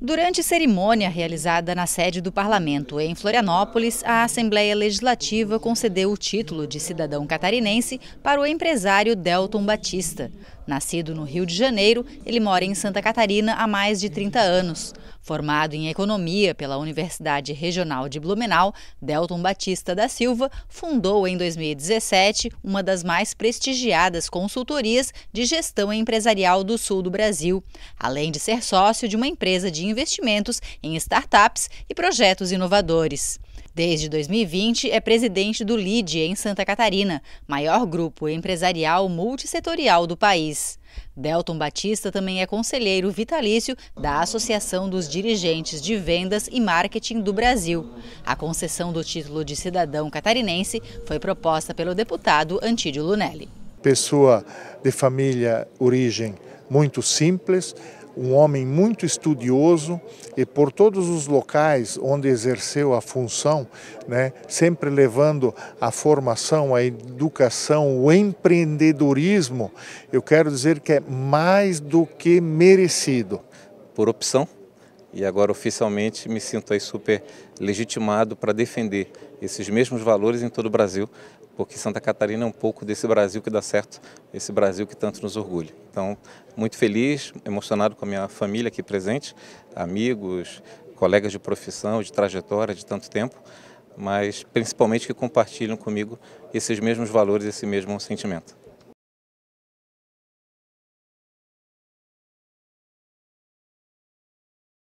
Durante cerimônia realizada na sede do Parlamento em Florianópolis, a Assembleia Legislativa concedeu o título de cidadão catarinense para o empresário Delton Batista. Nascido no Rio de Janeiro, ele mora em Santa Catarina há mais de 30 anos. Formado em economia pela Universidade Regional de Blumenau, Delton Batista da Silva fundou em 2017 uma das mais prestigiadas consultorias de gestão empresarial do sul do Brasil, além de ser sócio de uma empresa de investimentos em startups e projetos inovadores. Desde 2020, é presidente do LIDE em Santa Catarina, maior grupo empresarial multissetorial do país. Delton Batista também é conselheiro vitalício da Associação dos Dirigentes de Vendas e Marketing do Brasil. A concessão do título de cidadão catarinense foi proposta pelo deputado Antídio Lunelli. Pessoa de família origem muito simples, um homem muito estudioso e por todos os locais onde exerceu a função, né, sempre levando a formação, a educação, o empreendedorismo, eu quero dizer que é mais do que merecido. Por opção? e agora oficialmente me sinto aí super legitimado para defender esses mesmos valores em todo o Brasil, porque Santa Catarina é um pouco desse Brasil que dá certo, esse Brasil que tanto nos orgulha. Então, muito feliz, emocionado com a minha família aqui presente, amigos, colegas de profissão, de trajetória de tanto tempo, mas principalmente que compartilham comigo esses mesmos valores, esse mesmo sentimento.